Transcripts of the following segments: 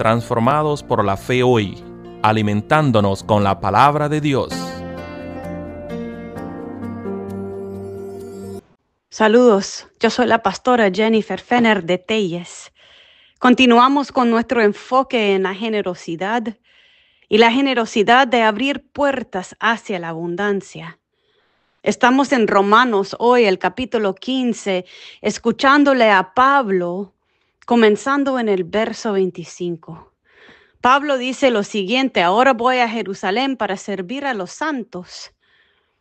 transformados por la fe hoy, alimentándonos con la palabra de Dios. Saludos, yo soy la pastora Jennifer Fenner de Telles. Continuamos con nuestro enfoque en la generosidad y la generosidad de abrir puertas hacia la abundancia. Estamos en Romanos hoy, el capítulo 15, escuchándole a Pablo comenzando en el verso 25. Pablo dice lo siguiente, ahora voy a Jerusalén para servir a los santos.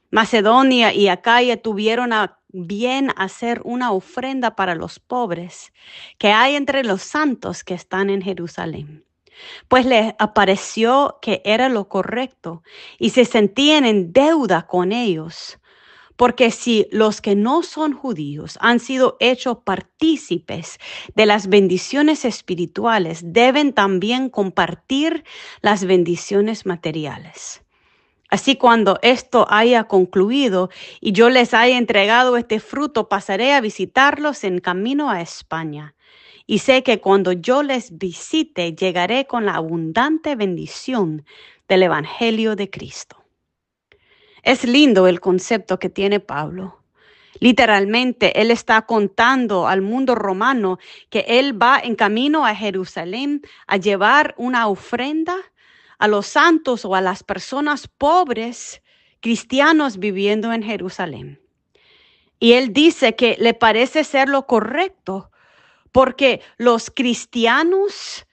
Macedonia y Acaya tuvieron a bien hacer una ofrenda para los pobres que hay entre los santos que están en Jerusalén pues les apareció que era lo correcto y se sentían en deuda con ellos, porque si los que no son judíos han sido hechos partícipes de las bendiciones espirituales, deben también compartir las bendiciones materiales. Así cuando esto haya concluido y yo les haya entregado este fruto, pasaré a visitarlos en camino a España. Y sé que cuando yo les visite, llegaré con la abundante bendición del Evangelio de Cristo. Es lindo el concepto que tiene Pablo. Literalmente, él está contando al mundo romano que él va en camino a Jerusalén a llevar una ofrenda a los santos o a las personas pobres cristianos viviendo en Jerusalén. Y él dice que le parece ser lo correcto porque los cristianos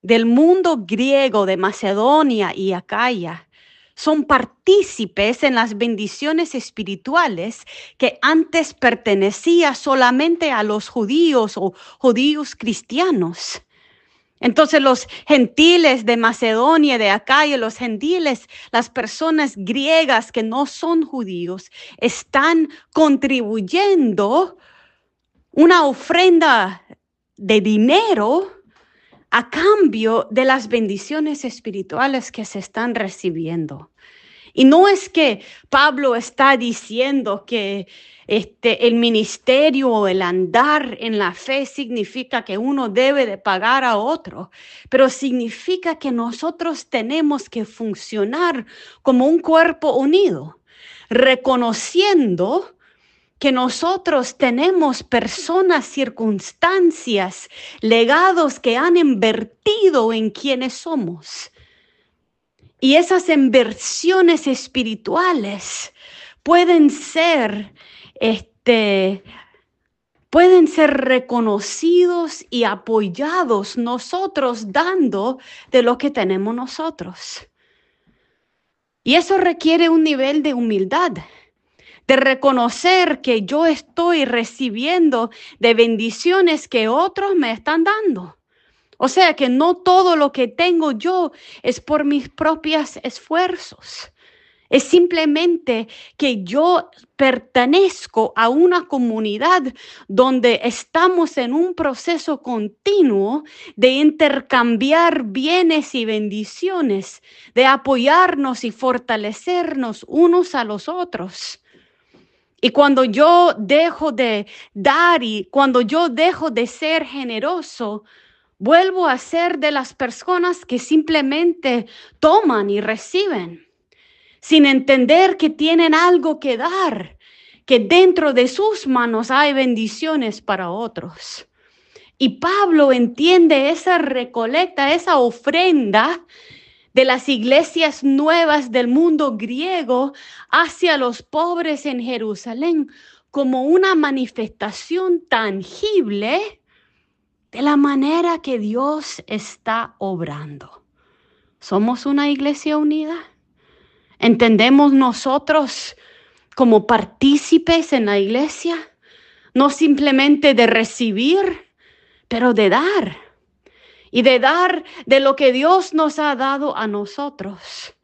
del mundo griego de Macedonia y Acaya son partícipes en las bendiciones espirituales que antes pertenecía solamente a los judíos o judíos cristianos. Entonces los gentiles de Macedonia, de Acaya, los gentiles, las personas griegas que no son judíos, están contribuyendo una ofrenda de dinero a cambio de las bendiciones espirituales que se están recibiendo. Y no es que Pablo está diciendo que este, el ministerio o el andar en la fe significa que uno debe de pagar a otro, pero significa que nosotros tenemos que funcionar como un cuerpo unido, reconociendo que nosotros tenemos personas, circunstancias, legados que han invertido en quienes somos. Y esas inversiones espirituales pueden ser, este, pueden ser reconocidos y apoyados nosotros dando de lo que tenemos nosotros. Y eso requiere un nivel de humildad de reconocer que yo estoy recibiendo de bendiciones que otros me están dando. O sea que no todo lo que tengo yo es por mis propios esfuerzos. Es simplemente que yo pertenezco a una comunidad donde estamos en un proceso continuo de intercambiar bienes y bendiciones, de apoyarnos y fortalecernos unos a los otros. Y cuando yo dejo de dar y cuando yo dejo de ser generoso, vuelvo a ser de las personas que simplemente toman y reciben, sin entender que tienen algo que dar, que dentro de sus manos hay bendiciones para otros. Y Pablo entiende esa recolecta, esa ofrenda de las iglesias nuevas del mundo griego hacia los pobres en Jerusalén como una manifestación tangible de la manera que Dios está obrando. ¿Somos una iglesia unida? ¿Entendemos nosotros como partícipes en la iglesia? No simplemente de recibir, pero de dar y de dar de lo que Dios nos ha dado a nosotros.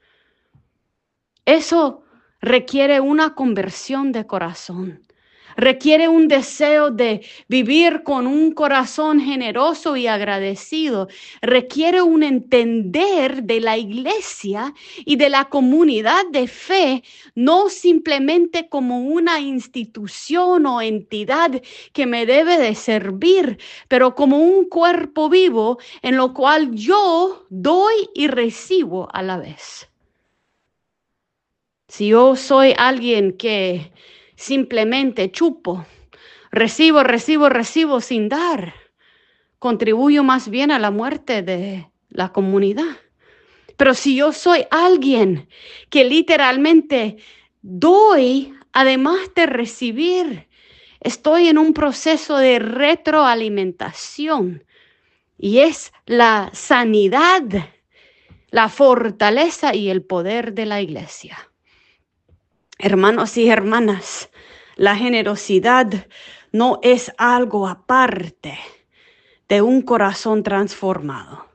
Eso requiere una conversión de corazón. Requiere un deseo de vivir con un corazón generoso y agradecido. Requiere un entender de la iglesia y de la comunidad de fe, no simplemente como una institución o entidad que me debe de servir, pero como un cuerpo vivo en lo cual yo doy y recibo a la vez. Si yo soy alguien que simplemente chupo, recibo, recibo, recibo sin dar. Contribuyo más bien a la muerte de la comunidad. Pero si yo soy alguien que literalmente doy, además de recibir, estoy en un proceso de retroalimentación y es la sanidad, la fortaleza y el poder de la iglesia. Hermanos y hermanas, la generosidad no es algo aparte de un corazón transformado,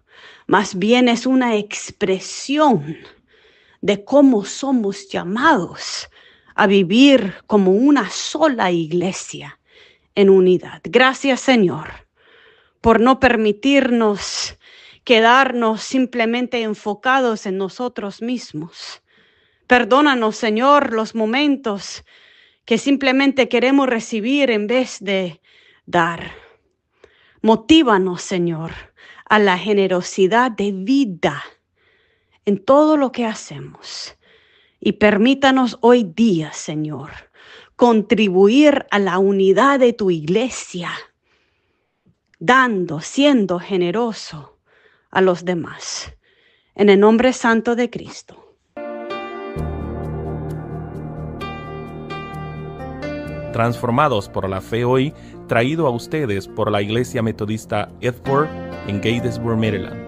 más bien es una expresión de cómo somos llamados a vivir como una sola iglesia en unidad. Gracias Señor por no permitirnos quedarnos simplemente enfocados en nosotros mismos. Perdónanos Señor los momentos que simplemente queremos recibir en vez de dar. Motívanos, Señor, a la generosidad de vida en todo lo que hacemos. Y permítanos hoy día, Señor, contribuir a la unidad de tu iglesia, dando, siendo generoso a los demás. En el nombre santo de Cristo. transformados por la fe hoy, traído a ustedes por la Iglesia Metodista Edward en Gatesburg, Maryland.